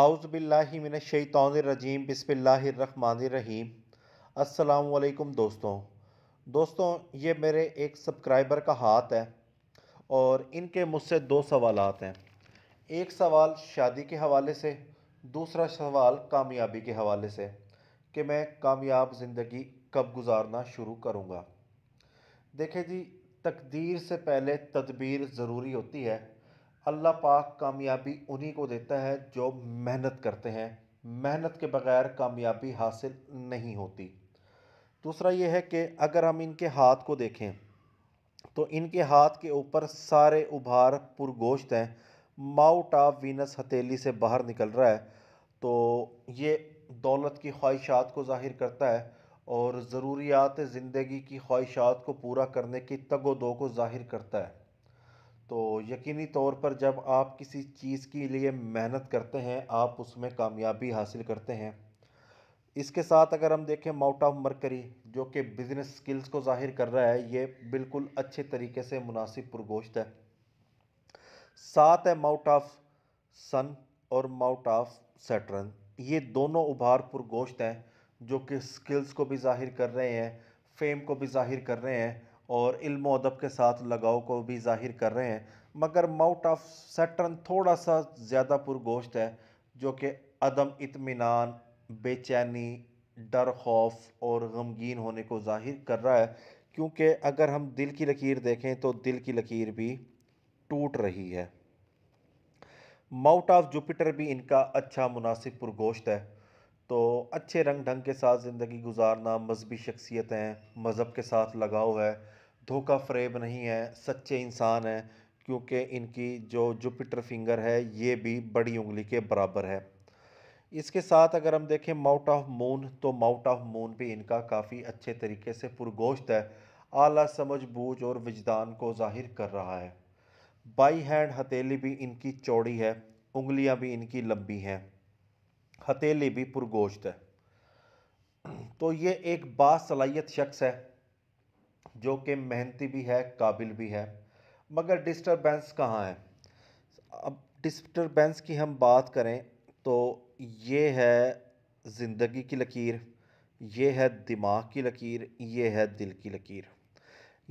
आउज़बिल्लिमिनशैतरजीम बसमिल्लाम अल्लाम दोस्तों दोस्तों ये मेरे एक सब्सक्राइबर का हाथ है और इनके मुझसे दो सवाल हैं एक सवाल शादी के हवाले से दूसरा सवाल कामयाबी के हवाले से कि मैं कामयाब ज़िंदगी कब गुजारना शुरू करूँगा देखे जी तकदीर से पहले तदबीर ज़रूरी होती है अल्लाह पाक कामयाबी उन्हीं को देता है जो मेहनत करते हैं मेहनत के बगैर कामयाबी हासिल नहीं होती दूसरा ये है कि अगर हम इनके हाथ को देखें तो इनके हाथ के ऊपर सारे उभार पुरगोश्त हैं माउट ऑफ वीनस हथेली से बाहर निकल रहा है तो ये दौलत की ख्वाहिशात को जाहिर करता है और ज़रूरियात ज़िंदगी की ख्वाहिशात को पूरा करने की तगो दो को जाहिर करता है तो यकीनी तौर पर जब आप किसी चीज़ के लिए मेहनत करते हैं आप उसमें कामयाबी हासिल करते हैं इसके साथ अगर हम देखें माउट ऑफ मरकरी जो कि बिज़नेस स्किल्स को जाहिर कर रहा है ये बिल्कुल अच्छे तरीके से मुनासिब पुरगोश्त है साथ है माउट ऑफ सन और माउट ऑफ सेटरन ये दोनों उभार पुरगोश्त हैं जो कि स्किल्स को भी जाहिर कर रहे हैं फेम को भी जाहिर कर रहे हैं और इल्म अदब के साथ लगाव को भी जाहिर कर रहे हैं मगर माउट ऑफ सटर्न थोड़ा सा ज़्यादा पुरगोश्त है जो कि अदम इतमान बेचैनी डर खौफ और गमगीन होने को जाहिर कर रहा है क्योंकि अगर हम दिल की लकीर देखें तो दिल की लकीर भी टूट रही है माउट ऑफ जुपिटर भी इनका अच्छा मुनासिब पुरगोश्त है तो अच्छे रंग ढंग के साथ ज़िंदगी गुजारना मजहबी शख्सियत हैं मज़हब के साथ लगाव है धोखा फ्रेब नहीं है सच्चे इंसान हैं क्योंकि इनकी जो जुपिटर फिंगर है ये भी बड़ी उंगली के बराबर है इसके साथ अगर हम देखें माउट ऑफ मून तो माउट ऑफ मून भी इनका काफ़ी अच्छे तरीके से पुरगोश्त है आला समझ बूझ और विजदान को जाहिर कर रहा है बाई हैंड हथेली भी इनकी चौड़ी है उंगलियां भी इनकी लंबी हैं हथेली भी पुरगोश्त है तो ये एक बासलाहियत शख्स है जो कि मेहनती भी है काबिल भी है मगर डिस्टरबेंस कहाँ है अब डिस्टरबेंस की हम बात करें तो ये है ज़िंदगी की लकीर ये है दिमाग की लकीर ये है दिल की लकीर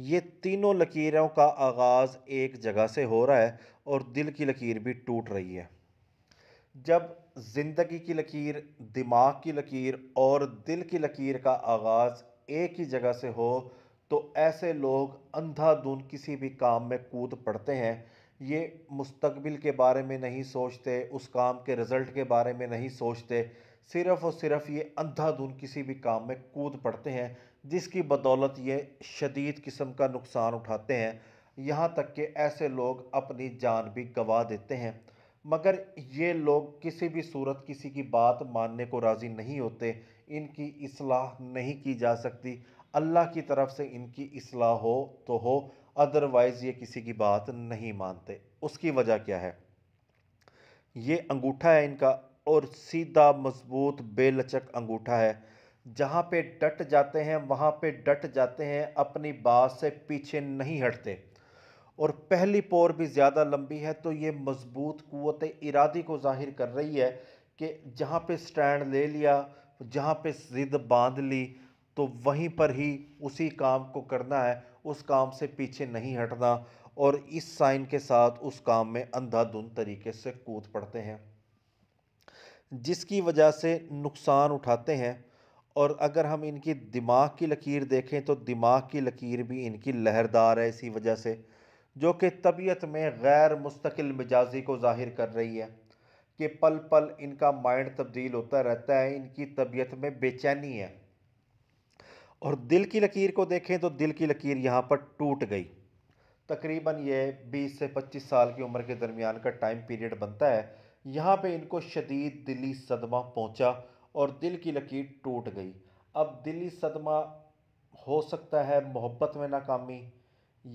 ये तीनों लकीरों का आगाज़ एक जगह से हो रहा है और दिल की लकीर भी टूट रही है जब ज़िंदगी की लकीर दिमाग की लकीर और दिल की लकीर का आगाज़ एक ही जगह से हो तो ऐसे लोग अंधाधुन किसी भी काम में कूद पड़ते हैं ये मुस्तकबिल के बारे में नहीं सोचते उस काम के रिज़ल्ट के बारे में नहीं सोचते सिर्फ़ और सिर्फ ये अंधाधुन किसी भी काम में कूद पड़ते हैं जिसकी बदौलत ये शदीद किस्म का नुकसान उठाते हैं यहाँ तक कि ऐसे लोग अपनी जान भी गंवा देते हैं मगर ये लोग किसी भी सूरत किसी की बात मानने को राज़ी नहीं होते इनकी असलाह नहीं की जा सकती अल्लाह की तरफ से इनकी असलाह हो तो हो अदरवाइज़ ये किसी की बात नहीं मानते उसकी वजह क्या है ये अंगूठा है इनका और सीधा मजबूत बेलचक अंगूठा है जहाँ पे डट जाते हैं वहाँ पे डट जाते हैं अपनी बात से पीछे नहीं हटते और पहली पोर भी ज़्यादा लंबी है तो ये मज़बूत क़वत इरादी को ज़ाहिर कर रही है कि जहाँ पे स्टैंड ले लिया जहाँ पे ज़िद बांध ली तो वहीं पर ही उसी काम को करना है उस काम से पीछे नहीं हटना और इस साइन के साथ उस काम में अंधाधुंध तरीके से कूद पड़ते हैं जिसकी वजह से नुकसान उठाते हैं और अगर हम इनकी दिमाग की लकीर देखें तो दिमाग की लकीर भी इनकी लहरदार है इसी वजह से जो कि तबीयत में गैर मुस्तकिल मिजाजी को ज़ाहिर कर रही है कि पल पल इनका माइंड तब्दील होता रहता है इनकी तबीयत में बेचैनी है और दिल की लकीर को देखें तो दिल की लकीर यहाँ पर टूट गई तकरीबन ये 20 से 25 साल की उम्र के दरमियान का टाइम पीरियड बनता है यहाँ पे इनको शदीद दिली सदमा पहुँचा और दिल की लकीर टूट गई अब दिली सदमा हो सकता है मोहब्बत में नाकामी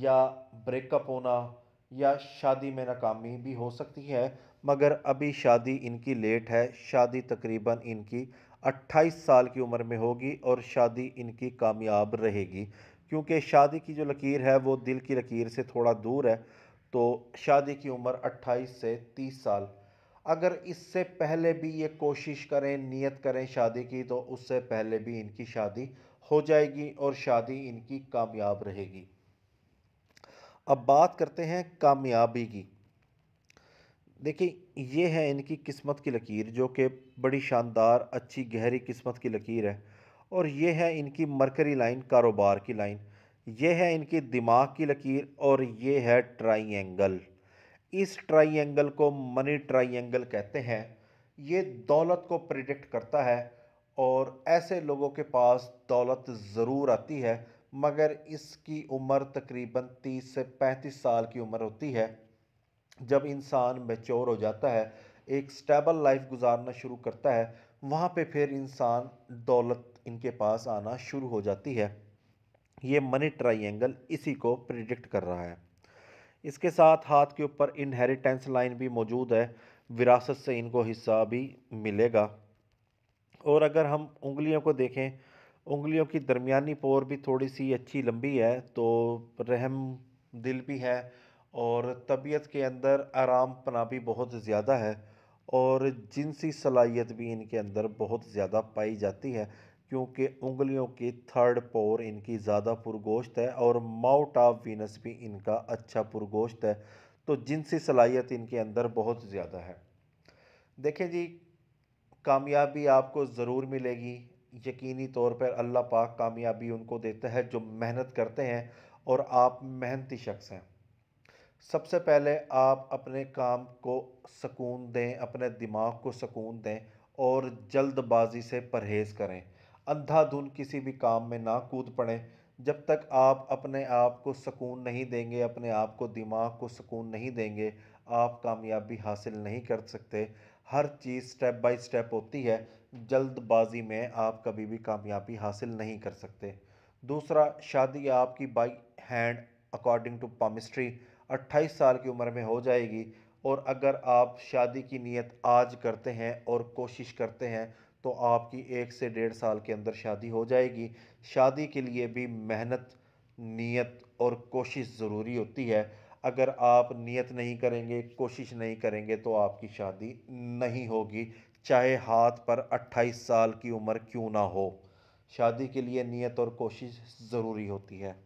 या ब्रेकअप होना या शादी में नाकामी भी हो सकती है मगर अभी शादी इनकी लेट है शादी तकरीबन इनकी 28 साल की उम्र में होगी और शादी इनकी कामयाब रहेगी क्योंकि शादी की जो लकीर है वो दिल की लकीर से थोड़ा दूर है तो शादी की उम्र 28 से 30 साल अगर इससे पहले भी ये कोशिश करें नियत करें शादी की तो उससे पहले भी इनकी शादी हो जाएगी और शादी इनकी कामयाब रहेगी अब बात करते हैं कामयाबी की देखिए ये है इनकी किस्मत की लकीर जो कि बड़ी शानदार अच्छी गहरी किस्मत की लकीर है और ये है इनकी मरकरी लाइन कारोबार की लाइन ये है इनकी दिमाग की लकीर और ये है ट्राइंगल इस ट्राइंगल को मनी ट्राइंगल कहते हैं ये दौलत को प्रिडिक्ट करता है और ऐसे लोगों के पास दौलत ज़रूर आती है मगर इसकी उम्र तकरीबन 30 से 35 साल की उम्र होती है जब इंसान मेच्योर हो जाता है एक स्टेबल लाइफ गुजारना शुरू करता है वहाँ पे फिर इंसान दौलत इनके पास आना शुरू हो जाती है ये मनी ट्राइंगल इसी को प्रिडिक्ट कर रहा है इसके साथ हाथ के ऊपर इनहेरिटेंस लाइन भी मौजूद है विरासत से इनको हिस्सा भी मिलेगा और अगर हम उंगलियों को देखें उंगलियों की दरमियानी पोर भी थोड़ी सी अच्छी लंबी है तो रहम दिल भी है और तबीयत के अंदर आराम पना भी बहुत ज़्यादा है और जिनसी सलाहियत भी इनके अंदर बहुत ज़्यादा पाई जाती है क्योंकि उंगलियों की थर्ड पोर इनकी ज़्यादा पुरगोश्त है और माउट ऑफ वीनस भी इनका अच्छा पुरगोश्त है तो जिनसी सलाहियत इनके अंदर बहुत ज़्यादा है देखें जी कामयाबी आपको ज़रूर मिलेगी यकीनी तौर पर अल्लाह पाक कामयाबी उनको देता है जो मेहनत करते हैं और आप मेहनती शख्स हैं सबसे पहले आप अपने काम को सकून दें अपने दिमाग को सकून दें और जल्दबाजी से परहेज़ करें अंधाधुन किसी भी काम में ना कूद पड़ें जब तक आप अपने आप को सकून नहीं देंगे अपने आप को दिमाग को सकून नहीं देंगे आप कामयाबी हासिल नहीं कर सकते हर चीज़ स्टेप बाय स्टेप होती है जल्दबाजी में आप कभी भी कामयाबी हासिल नहीं कर सकते दूसरा शादी आपकी बाई हैंड अकॉर्डिंग टू पामिस्ट्री 28 साल की उम्र में हो जाएगी और अगर आप शादी की नीयत आज करते हैं और कोशिश करते हैं तो आपकी एक से डेढ़ साल के अंदर शादी हो जाएगी शादी के लिए भी मेहनत नीयत और कोशिश ज़रूरी होती है अगर आप नियत नहीं करेंगे कोशिश नहीं करेंगे तो आपकी शादी नहीं होगी चाहे हाथ पर 28 साल की उम्र क्यों ना हो शादी के लिए नियत और कोशिश ज़रूरी होती है